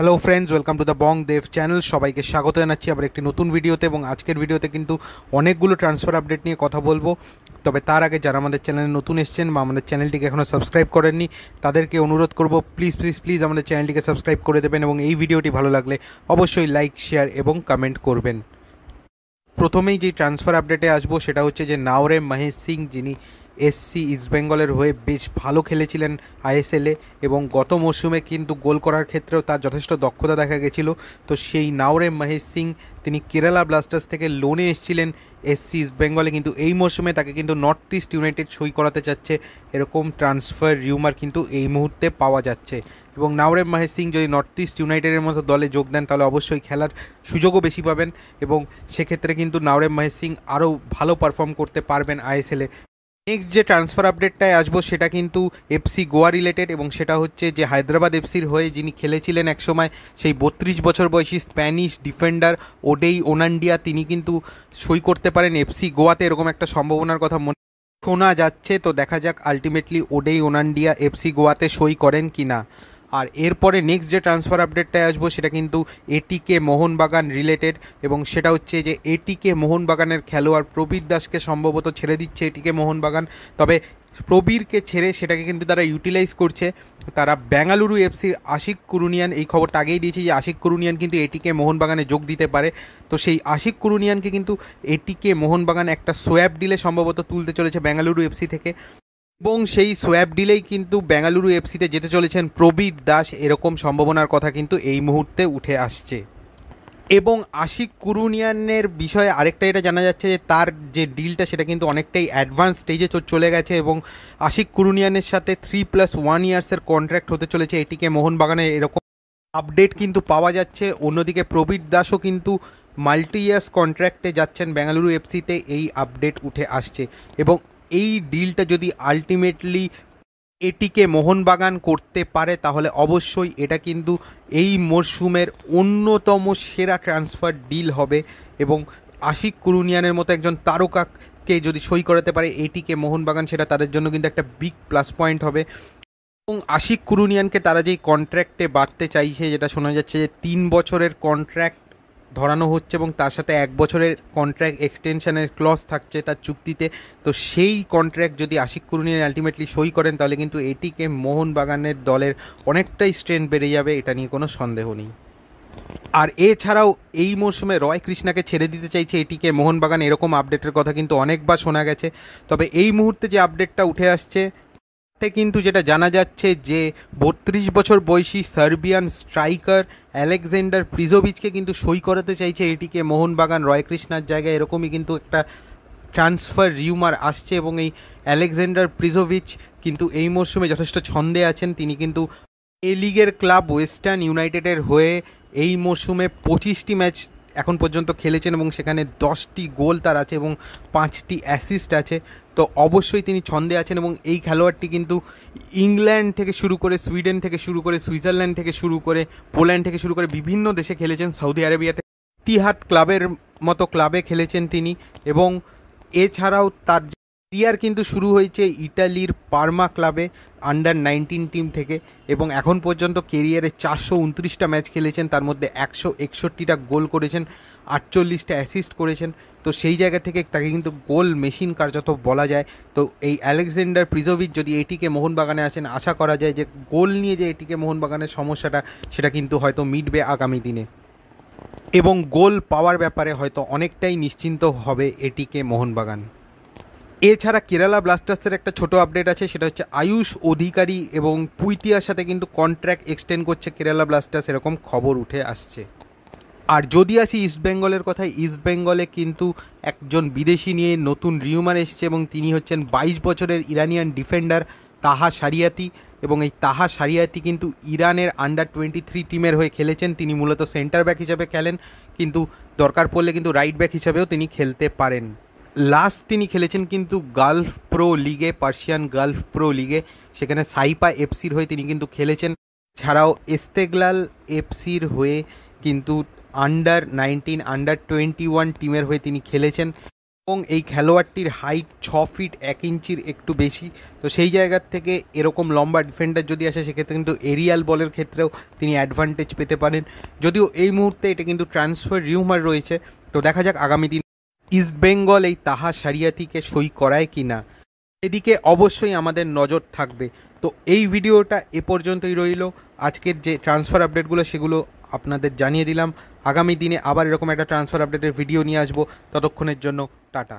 hello friends welcome to the Bong Dev channel সবাইকে স্বাগত জানাচ্ছি আবার একটি নতুন ভিডিওতে এবং আজকের ভিডিওতে কিন্তু অনেকগুলো ট্রান্সফার আপডেট নিয়ে কথা বলবো তবে তার আগে যারা আমাদের চ্যানেলে নতুন এসছেন বা আমাদের চ্যানেলটিকে এখনও সাবস্ক্রাইব করেননি তাদেরকে অনুরোধ করব প্লিজ প্লিজ প্লিজ আমাদের চ্যানেলটিকে সাবস্ক্রাইব করে দেবেন এবং এই ভিডিওটি ভালো লাগলে অবশ্যই লাইক শেয়ার এবং কমেন্ট করবেন প্রথমেই যে ট্রান্সফার আপডেটে আসবো সেটা হচ্ছে যে নাওরে মহেশ সিং যিনি এসসি ইস্টবেঙ্গলের হয়ে বেশ ভালো খেলেছিলেন আইএসএলে এবং গত মরশুমে কিন্তু গোল করার ক্ষেত্রেও তার যথেষ্ট দক্ষতা দেখা গেছিল তো সেই নাওরে মহেশ সিং তিনি কেরালা ব্লাস্টার্স থেকে লোনে এসেছিলেন এসসি ইস্টবেঙ্গলে কিন্তু এই মরশুমে তাকে কিন্তু নর্থ ইস্ট ইউনাইটেড সই করাতে চাচ্ছে এরকম ট্রান্সফার রিউমার কিন্তু এই মুহূর্তে পাওয়া যাচ্ছে এবং নাওরেম মহেশ সিং যদি নর্থ ইস্ট ইউনাইটেডের মতো দলে যোগ দেন তাহলে অবশ্যই খেলার সুযোগও বেশি পাবেন এবং সেক্ষেত্রে কিন্তু নাওরেম মহেশ সিং আরও ভালো পারফর্ম করতে পারবেন আইএসএলে নেক্সট যে ট্রান্সফার আপডেটটায় আসবো সেটা কিন্তু এফসি গোয়া রিলেটেড এবং সেটা হচ্ছে যে হায়দ্রাবাদ এফসির হয়ে যিনি খেলেছিলেন একসময় সেই বত্রিশ বছর বয়সী স্প্যানিশ ডিফেন্ডার ওডেই ওনান্ডিয়া তিনি কিন্তু সই করতে পারেন এফসি গোয়াতে এরকম একটা সম্ভাবনার কথা মনে শোনা যাচ্ছে তো দেখা যাক আলটিমেটলি ওডেই ওনান্ডিয়া এফসি গোয়াতে সই করেন কি না আর এরপরে নেক্সট যে ট্রান্সফার আপডেটটায় আসবো সেটা কিন্তু এটিকে মোহনবাগান রিলেটেড এবং সেটা হচ্ছে যে এটিকে মোহনবাগানের খেলোয়াড় প্রবীর দাসকে সম্ভবত ছেড়ে দিচ্ছে এটিকে মোহনবাগান তবে প্রবীরকে ছেড়ে সেটাকে কিন্তু তারা ইউটিলাইজ করছে তারা বেঙ্গালুরু এফসির আশিক কুরুনিয়ান এই খবরটা আগেই দিয়েছে যে আশিক কুরুনিয়ান কিন্তু এটিকে মোহনবাগানে যোগ দিতে পারে তো সেই আশিক কুরুনিয়ানকে কিন্তু এটিকে মোহনবাগান একটা সোয়াব ডিলে সম্ভবত তুলতে চলেছে বেঙ্গালুরু এফসি থেকে এবং সেই সোয়াব ডিলেই কিন্তু বেঙ্গালুরু এফসিতে যেতে চলেছেন প্রবীর দাস এরকম সম্ভাবনার কথা কিন্তু এই মুহূর্তে উঠে আসছে এবং আশিক কুরুনিয়ানের বিষয়ে আরেকটা এটা জানা যাচ্ছে যে তার যে ডিলটা সেটা কিন্তু অনেকটাই অ্যাডভান্স স্টেজে চলে গেছে এবং আশিক কুরুনিয়ানের সাথে থ্রি প্লাস ওয়ান ইয়ার্সের কন্ট্রাক্ট হতে চলেছে এটিকে মোহনবাগানে এরকম আপডেট কিন্তু পাওয়া যাচ্ছে অন্যদিকে প্রবীর দাসও কিন্তু মাল্টি ইয়ার্স কন্ট্রাক্টে যাচ্ছেন বেঙ্গালুরু এফসিতে এই আপডেট উঠে আসছে এবং এই ডিলটা যদি আলটিমেটলি এটিকে মোহনবাগান করতে পারে তাহলে অবশ্যই এটা কিন্তু এই মরশুমের অন্যতম সেরা ট্রান্সফার ডিল হবে এবং আশিক কুরুনিয়ানের মতো একজন তারকাকে যদি সই করাতে পারে এটিকে মোহনবাগান সেটা তাদের জন্য কিন্তু একটা বিগ প্লাস পয়েন্ট হবে এবং আশিক কুরুনিয়ানকে তারা যেই কন্ট্র্যাক্টে বাড়তে চাইছে যেটা শোনা যাচ্ছে যে তিন বছরের কন্ট্র্যাক্ট ধরানো হচ্ছে এবং তার সাথে এক বছরের কন্ট্র্যাক্ট এক্সটেনশানের ক্লস থাকছে তার চুক্তিতে তো সেই কন্ট্র্যাক্ট যদি আশিক কুরুনিয়ান আলটিমেটলি সই করেন তাহলে কিন্তু এটিকে মোহনবাগানের দলের অনেকটাই স্ট্রেন বেড়ে যাবে এটা নিয়ে কোনো সন্দেহ নেই আর এছাড়াও এই মরশুমে রয় কৃষ্ণাকে ছেড়ে দিতে চাইছে এটিকে মোহনবাগান এরকম আপডেটের কথা কিন্তু অনেকবার শোনা গেছে তবে এই মুহূর্তে যে আপডেটটা উঠে আসছে কিন্তু যেটা জানা যাচ্ছে যে বত্রিশ বছর বয়সী সার্বিয়ান স্ট্রাইকার অ্যালেকজেন্ডার প্রিজোভিচকে কিন্তু সই করাতে চাইছে এটিকে মোহনবাগান রয়কৃষ্ণার জায়গায় এরকমই কিন্তু একটা ট্রান্সফার রিউমার আসছে এবং এই অ্যালেকজেন্ডার প্রিজোভিচ কিন্তু এই মরশুমে যথেষ্ট ছন্দে আছেন তিনি কিন্তু এ লিগের ক্লাব ওয়েস্টার্ন ইউনাইটেডের হয়ে এই মরশুমে পঁচিশটি ম্যাচ এখন পর্যন্ত খেলেছেন এবং সেখানে দশটি গোল তার আছে এবং পাঁচটি অ্যাসিস্ট আছে তো অবশ্যই তিনি ছন্দে আছেন এবং এই খেলোয়াড়টি কিন্তু ইংল্যান্ড থেকে শুরু করে সুইডেন থেকে শুরু করে সুইজারল্যান্ড থেকে শুরু করে পোল্যান্ড থেকে শুরু করে বিভিন্ন দেশে খেলেছেন সৌদি আরেবিয়াতে তিহাট ক্লাবের মতো ক্লাবে খেলেছেন তিনি এবং এছাড়াও তার কেরিয়ার কিন্তু শুরু হয়েছে ইটালির পার্মা ক্লাবে আন্ডার নাইনটিন টিম থেকে এবং এখন পর্যন্ত কেরিয়ারে চারশো উনত্রিশটা ম্যাচ খেলেছেন তার মধ্যে একশো একষট্টিটা গোল করেছেন আটচল্লিশটা অ্যাসিস্ট করেছেন তো সেই জায়গা থেকে তাকে কিন্তু গোল মেশিন কার্যত বলা যায় তো এই আলেকজান্ডার প্রিজোভিচ যদি এটিকে মোহনবাগানে আসেন আশা করা যায় যে গোল নিয়ে যে এটিকে মোহনবাগানের সমস্যাটা সেটা কিন্তু হয়তো মিটবে আগামী দিনে এবং গোল পাওয়ার ব্যাপারে হয়তো অনেকটাই নিশ্চিন্ত হবে এটিকে মোহনবাগান এছাড়া কেরালা ব্লাস্টার্সের একটা ছোট আপডেট আছে সেটা হচ্ছে আয়ুষ অধিকারী এবং পুইতিয়ার সাথে কিন্তু কন্ট্র্যাক্ট এক্সটেন্ড করছে কেরালা ব্লাস্টার্স এরকম খবর উঠে আসছে আর যদি আসি ইস্টবেঙ্গলের কথায় ইস্টবেঙ্গলে কিন্তু একজন বিদেশি নিয়ে নতুন রিউমার এসছে এবং তিনি হচ্ছেন বাইশ বছরের ইরানিয়ান ডিফেন্ডার তাহা সারিয়াতি এবং এই তাহা সারিয়াতি কিন্তু ইরানের আন্ডার টোয়েন্টি থ্রি টিমের হয়ে খেলেছেন তিনি মূলত সেন্টার ব্যাক হিসাবে খেলেন কিন্তু দরকার পড়লে কিন্তু রাইট ব্যাক হিসাবেও তিনি খেলতে পারেন লাস্ট তিনি খেলেছেন কিন্তু গালফ প্রো লিগে পার্সিয়ান গালফ প্রো লিগে সেখানে সাইপা এফসির হয়ে তিনি কিন্তু খেলেছেন ছাড়াও এস্তেগলাল এফসির হয়ে কিন্তু under nineteen under twenty one টিমের হয়ে তিনি খেলেছেন এবং এই খেলোয়াড়টির হাইট ছ ফিট এক ইঞ্চির একটু বেশি তো সেই জায়গার থেকে এরকম লম্বা ডিফেন্ডার যদি আসে সেক্ষেত্রে কিন্তু এরিয়াল বলের ক্ষেত্রেও তিনি অ্যাডভান্টেজ পেতে পারেন যদিও এই মুহূর্তে এটা কিন্তু ট্রান্সফার রিউমার রয়েছে তো দেখা যাক আগামী দিন ইস্টবেঙ্গল এই তাহা সারিয়াতিকে সই করায় কি না এদিকে অবশ্যই আমাদের নজর থাকবে তো এই ভিডিওটা এ পর্যন্তই রইল আজকের যে ট্রান্সফার আপডেটগুলো সেগুলো আপনাদের জানিয়ে দিলাম আগামী দিনে আবার এরকম একটা ট্রান্সফার আপডেটের ভিডিও নিয়ে আসবো ততক্ষণের জন্য টাটা